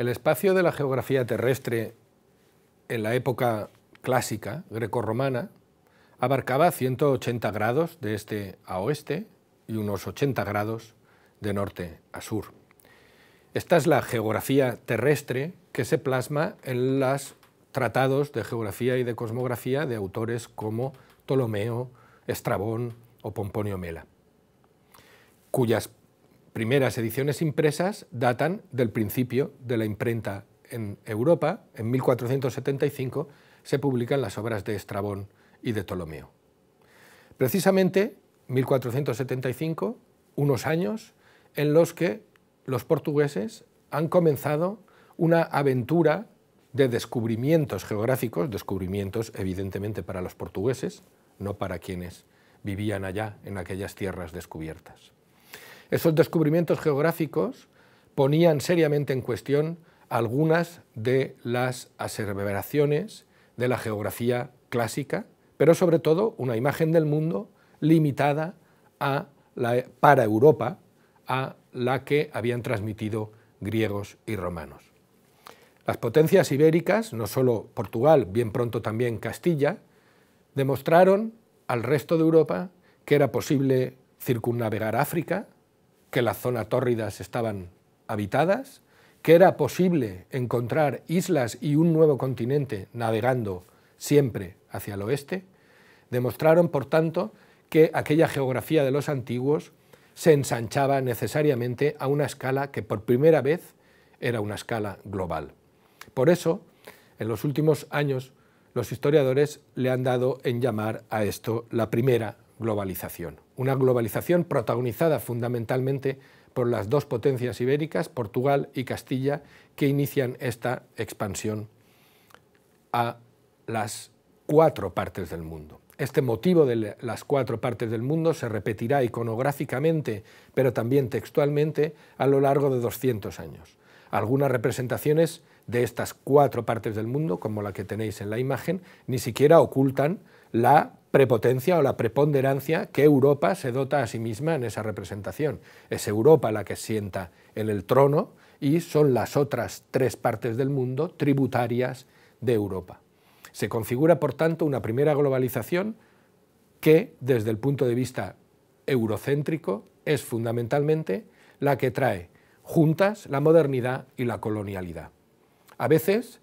El espacio de la geografía terrestre en la época clásica grecorromana abarcaba 180 grados de este a oeste y unos 80 grados de norte a sur. Esta es la geografía terrestre que se plasma en los tratados de geografía y de cosmografía de autores como Ptolomeo, Estrabón o Pomponio Mela, cuyas primeras ediciones impresas datan del principio de la imprenta en Europa. En 1475 se publican las obras de Estrabón y de Ptolomeo. Precisamente 1475, unos años en los que los portugueses han comenzado una aventura de descubrimientos geográficos, descubrimientos evidentemente para los portugueses, no para quienes vivían allá en aquellas tierras descubiertas. Esos descubrimientos geográficos ponían seriamente en cuestión algunas de las aseveraciones de la geografía clásica, pero sobre todo una imagen del mundo limitada a para Europa a la que habían transmitido griegos y romanos. Las potencias ibéricas, no solo Portugal, bien pronto también Castilla, demostraron al resto de Europa que era posible circunnavegar África, que las zonas tórridas estaban habitadas, que era posible encontrar islas y un nuevo continente navegando siempre hacia el oeste, demostraron, por tanto, que aquella geografía de los antiguos se ensanchaba necesariamente a una escala que por primera vez era una escala global. Por eso, en los últimos años, los historiadores le han dado en llamar a esto la primera globalización. Una globalización protagonizada fundamentalmente por las dos potencias ibéricas, Portugal y Castilla, que inician esta expansión a las cuatro partes del mundo. Este motivo de las cuatro partes del mundo se repetirá iconográficamente, pero también textualmente, a lo largo de 200 años algunas representaciones de estas cuatro partes del mundo, como la que tenéis en la imagen, ni siquiera ocultan la prepotencia o la preponderancia que Europa se dota a sí misma en esa representación. Es Europa la que sienta en el trono y son las otras tres partes del mundo tributarias de Europa. Se configura, por tanto, una primera globalización que, desde el punto de vista eurocéntrico, es fundamentalmente la que trae juntas la modernidad y la colonialidad. A veces,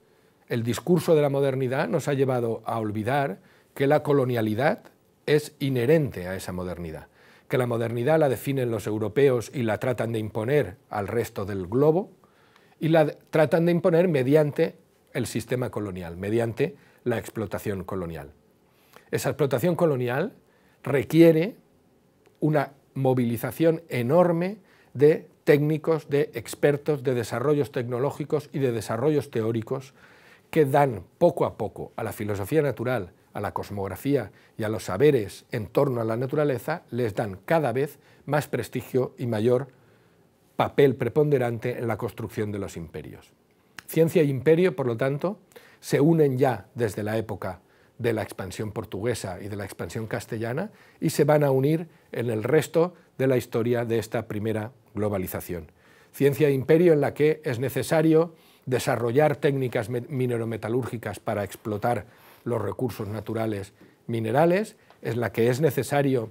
el discurso de la modernidad nos ha llevado a olvidar que la colonialidad es inherente a esa modernidad, que la modernidad la definen los europeos y la tratan de imponer al resto del globo, y la tratan de imponer mediante el sistema colonial, mediante la explotación colonial. Esa explotación colonial requiere una movilización enorme de técnicos, de expertos, de desarrollos tecnológicos y de desarrollos teóricos que dan poco a poco a la filosofía natural, a la cosmografía y a los saberes en torno a la naturaleza, les dan cada vez más prestigio y mayor papel preponderante en la construcción de los imperios. Ciencia e imperio, por lo tanto, se unen ya desde la época de la expansión portuguesa y de la expansión castellana y se van a unir en el resto de la historia de esta primera globalización. Ciencia e imperio en la que es necesario desarrollar técnicas minerometalúrgicas para explotar los recursos naturales minerales, en la que es necesario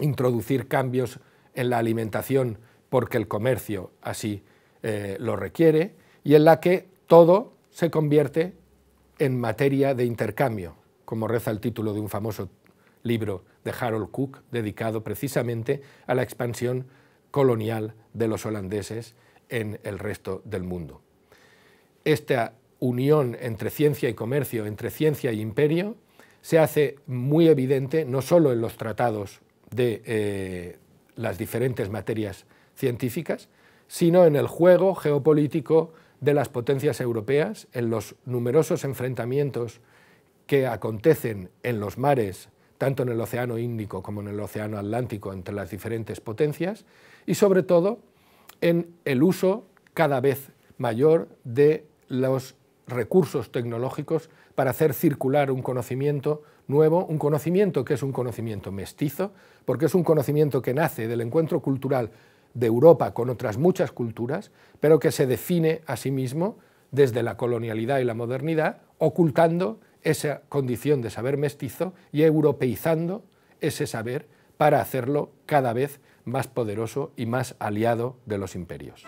introducir cambios en la alimentación porque el comercio así eh, lo requiere, y en la que todo se convierte en materia de intercambio como reza el título de un famoso libro de Harold Cook, dedicado precisamente a la expansión colonial de los holandeses en el resto del mundo. Esta unión entre ciencia y comercio, entre ciencia y e imperio, se hace muy evidente no solo en los tratados de eh, las diferentes materias científicas, sino en el juego geopolítico de las potencias europeas, en los numerosos enfrentamientos que acontecen en los mares, tanto en el Océano Índico como en el Océano Atlántico, entre las diferentes potencias, y sobre todo en el uso cada vez mayor de los recursos tecnológicos para hacer circular un conocimiento nuevo, un conocimiento que es un conocimiento mestizo, porque es un conocimiento que nace del encuentro cultural de Europa con otras muchas culturas, pero que se define a sí mismo desde la colonialidad y la modernidad, ocultando esa condición de saber mestizo y europeizando ese saber para hacerlo cada vez más poderoso y más aliado de los imperios.